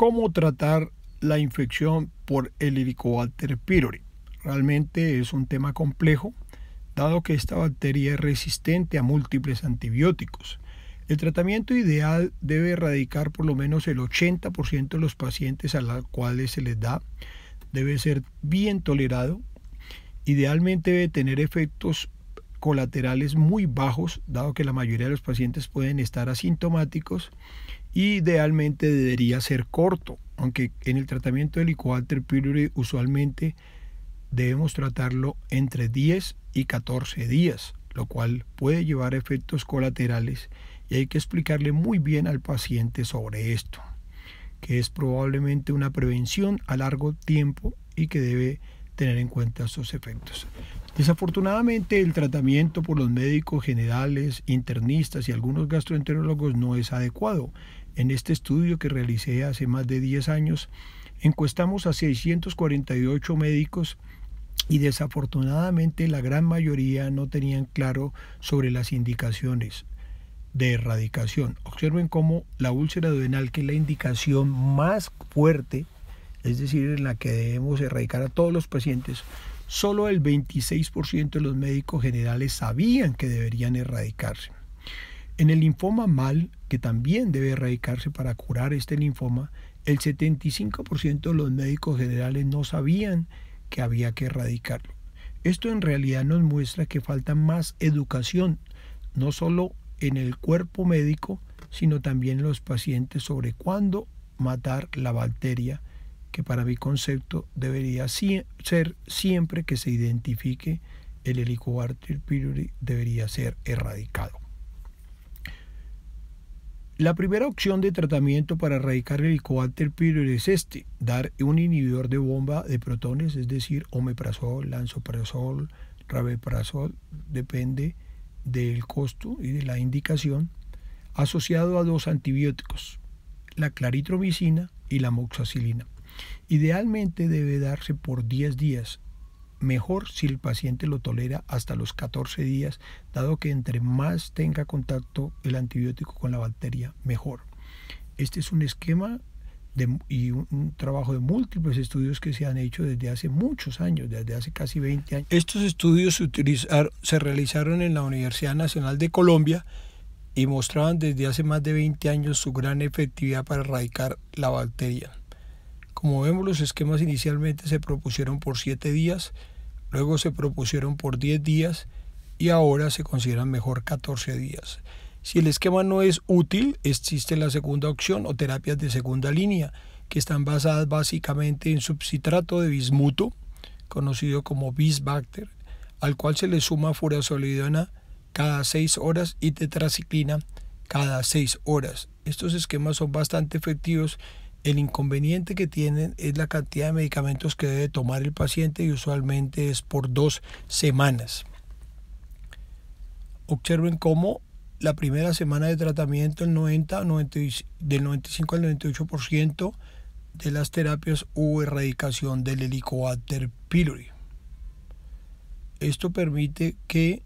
cómo tratar la infección por el Helicobacter pylori. Realmente es un tema complejo, dado que esta bacteria es resistente a múltiples antibióticos. El tratamiento ideal debe erradicar por lo menos el 80% de los pacientes a los cuales se les da. Debe ser bien tolerado. Idealmente debe tener efectos colaterales muy bajos, dado que la mayoría de los pacientes pueden estar asintomáticos idealmente debería ser corto, aunque en el tratamiento del Helicobacter pylori usualmente debemos tratarlo entre 10 y 14 días, lo cual puede llevar efectos colaterales y hay que explicarle muy bien al paciente sobre esto, que es probablemente una prevención a largo tiempo y que debe tener en cuenta sus efectos. Desafortunadamente el tratamiento por los médicos generales, internistas y algunos gastroenterólogos no es adecuado en este estudio que realicé hace más de 10 años, encuestamos a 648 médicos y desafortunadamente la gran mayoría no tenían claro sobre las indicaciones de erradicación. Observen cómo la úlcera duodenal, que es la indicación más fuerte, es decir, en la que debemos erradicar a todos los pacientes, solo el 26% de los médicos generales sabían que deberían erradicarse. En el linfoma mal, que también debe erradicarse para curar este linfoma, el 75% de los médicos generales no sabían que había que erradicarlo. Esto en realidad nos muestra que falta más educación, no solo en el cuerpo médico, sino también en los pacientes sobre cuándo matar la bacteria, que para mi concepto debería ser siempre que se identifique el Helicobacter pylori debería ser erradicado. La primera opción de tratamiento para erradicar el Helicobacter pylori es este, dar un inhibidor de bomba de protones, es decir, omeprazol, lansoprazol, rabeprazol, depende del costo y de la indicación, asociado a dos antibióticos, la claritromicina y la moxacilina. Idealmente debe darse por 10 días mejor si el paciente lo tolera hasta los 14 días, dado que entre más tenga contacto el antibiótico con la bacteria, mejor. Este es un esquema y un, trabajo de múltiples estudios que se han hecho desde hace muchos años, desde hace casi 20 años. Estos estudios se, se realizaron en la Universidad Nacional de Colombia y mostraban desde hace más de 20 años su gran efectividad para erradicar la bacteria. Como vemos, los esquemas inicialmente se propusieron por 7 días, Luego se propusieron por 10 días y ahora se consideran mejor 14 días. Si el esquema no es útil, existe la segunda opción o terapias de segunda línea, que están basadas básicamente en subsitrato de bismuto, conocido como bisbacter, al cual se le suma furasolidona cada 6 horas y tetraciclina cada 6 horas. Estos esquemas son bastante efectivos el inconveniente que tienen es la cantidad de medicamentos que debe tomar el paciente y usualmente es por dos semanas. Observen cómo la primera semana de tratamiento el del 95 al 98% de las terapias hubo erradicación del Helicobacter pylori. Esto permite que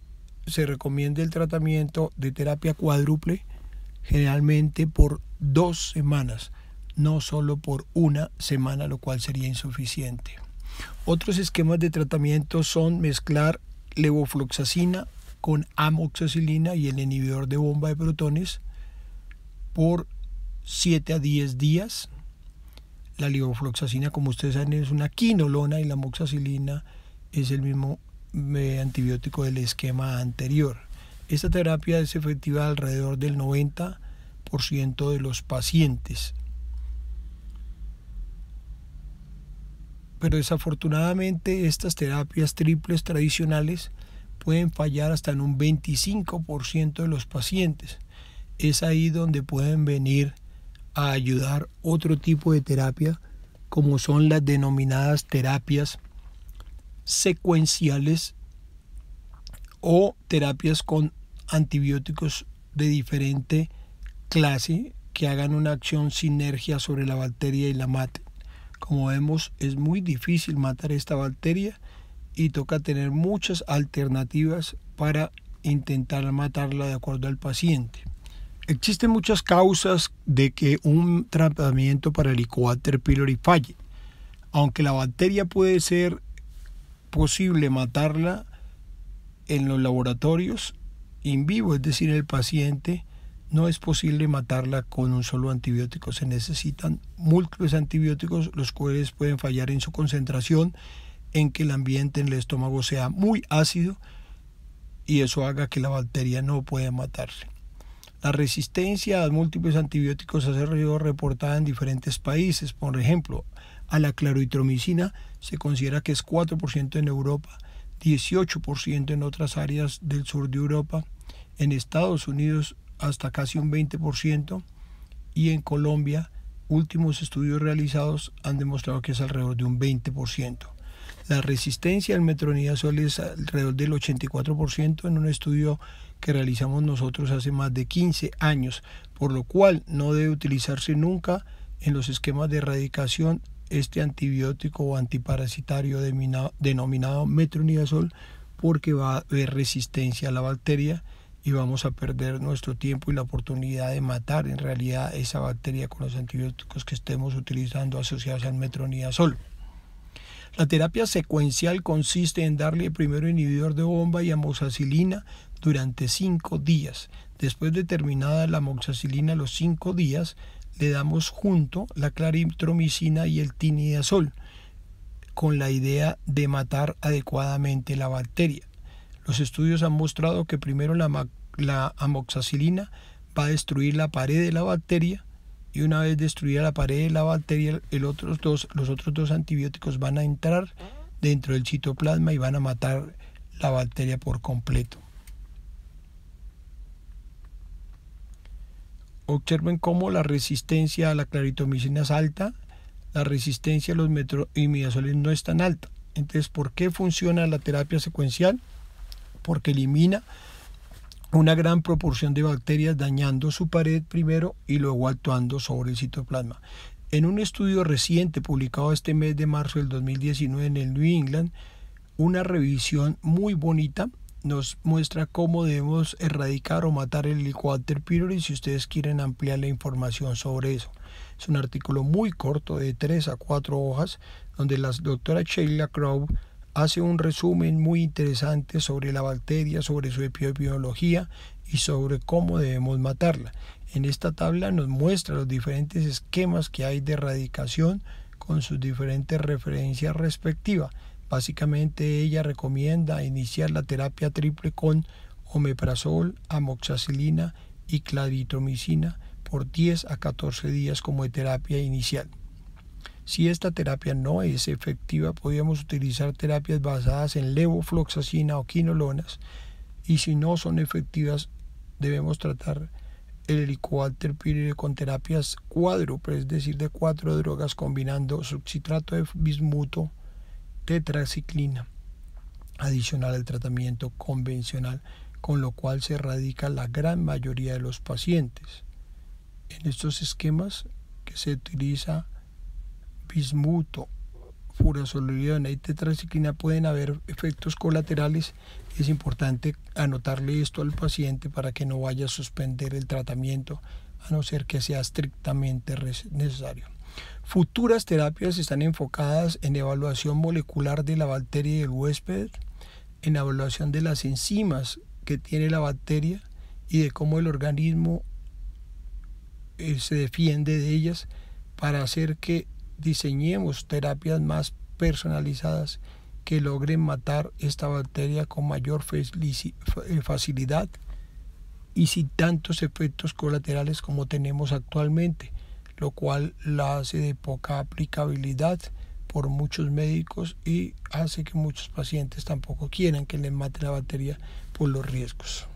se recomiende el tratamiento de terapia cuádruple generalmente por dos semanas no solo por una semana, lo cual sería insuficiente. Otros esquemas de tratamiento son mezclar levofloxacina con amoxicilina y el inhibidor de bomba de protones por 7 a 10 días. La levofloxacina, como ustedes saben, es una quinolona y la amoxicilina es el mismo eh, antibiótico del esquema anterior. Esta terapia es efectiva alrededor del 90% de los pacientes. pero desafortunadamente estas terapias triples tradicionales pueden fallar hasta en un 25% de los pacientes. Es ahí donde pueden venir a ayudar otro tipo de terapia, como son las denominadas terapias secuenciales o terapias con antibióticos de diferente clase que hagan una acción sinergia sobre la bacteria y la mate. Como vemos, es muy difícil matar esta bacteria y toca tener muchas alternativas para intentar matarla de acuerdo al paciente. Existen muchas causas de que un tratamiento para el Helicobacter pylori falle. Aunque la bacteria puede ser posible matarla en los laboratorios in vivo, es decir, el paciente no es posible matarla con un solo antibiótico. Se necesitan múltiples antibióticos, los cuales pueden fallar en su concentración, en que el ambiente en el estómago sea muy ácido y eso haga que la bacteria no pueda matarse. La resistencia a múltiples antibióticos ha sido reportada en diferentes países. Por ejemplo, a la claroitromicina se considera que es 4% en Europa, 18% en otras áreas del sur de Europa. En Estados Unidos hasta casi un 20% y en Colombia últimos estudios realizados han demostrado que es alrededor de un 20%. La resistencia al metronidazol es alrededor del 84% en un estudio que realizamos nosotros hace más de 15 años, por lo cual no debe utilizarse nunca en los esquemas de erradicación este antibiótico o antiparasitario denominado metronidazol porque va a haber resistencia a la bacteria y vamos a perder nuestro tiempo y la oportunidad de matar en realidad esa bacteria con los antibióticos que estemos utilizando asociados al metronidazol. La terapia secuencial consiste en darle primero inhibidor de bomba y amoxicilina durante cinco días. Después de terminada la amoxicilina los cinco días, le damos junto la claritromicina y el tinidazol con la idea de matar adecuadamente la bacteria. Los estudios han mostrado que primero la, amoxacilina amoxicilina va a destruir la pared de la bacteria y una vez destruida la pared de la bacteria, los otros dos antibióticos van a entrar dentro del citoplasma y van a matar la bacteria por completo. Observen cómo la resistencia a la claritomicina es alta, la resistencia a los metro no es tan alta. Entonces, ¿por qué funciona la terapia secuencial? porque elimina una gran proporción de bacterias dañando su pared primero y luego actuando sobre el citoplasma. En un estudio reciente publicado este mes de marzo del 2019 en el New England, una revisión muy bonita nos muestra cómo debemos erradicar o matar el Helicobacter si ustedes quieren ampliar la información sobre eso. Es un artículo muy corto de tres a cuatro hojas donde la doctora Sheila Crow hace un resumen muy interesante sobre la bacteria, sobre su epidemiología y sobre cómo debemos matarla. En esta tabla nos muestra los diferentes esquemas que hay de erradicación con sus diferentes referencias respectivas. Básicamente ella recomienda iniciar la terapia triple con omeprazol, amoxicilina y clavitromicina por 10 a 14 días como terapia inicial. Si esta terapia no es efectiva, podríamos utilizar terapias basadas en levofloxacina o quinolonas y si no son efectivas, debemos tratar el helicobacter con terapias cuádruples, es decir, de cuatro drogas combinando subcitrato de bismuto, tetraciclina, adicional al tratamiento convencional, con lo cual se radica la gran mayoría de los pacientes. En estos esquemas que se utiliza bismuto, y tetraciclina pueden haber efectos colaterales es importante anotarle esto al paciente para que no vaya a suspender el tratamiento a no ser que sea estrictamente necesario. Futuras terapias están enfocadas en evaluación molecular de la bacteria y del huésped, en evaluación de las enzimas que tiene la bacteria y de cómo el organismo eh, se defiende de ellas para hacer que diseñemos terapias más personalizadas que logren matar esta bacteria con mayor eh, facilidad y sin tantos efectos colaterales como tenemos actualmente, lo cual la hace de poca aplicabilidad por muchos médicos y hace que muchos pacientes tampoco quieran que les mate la bacteria por los riesgos.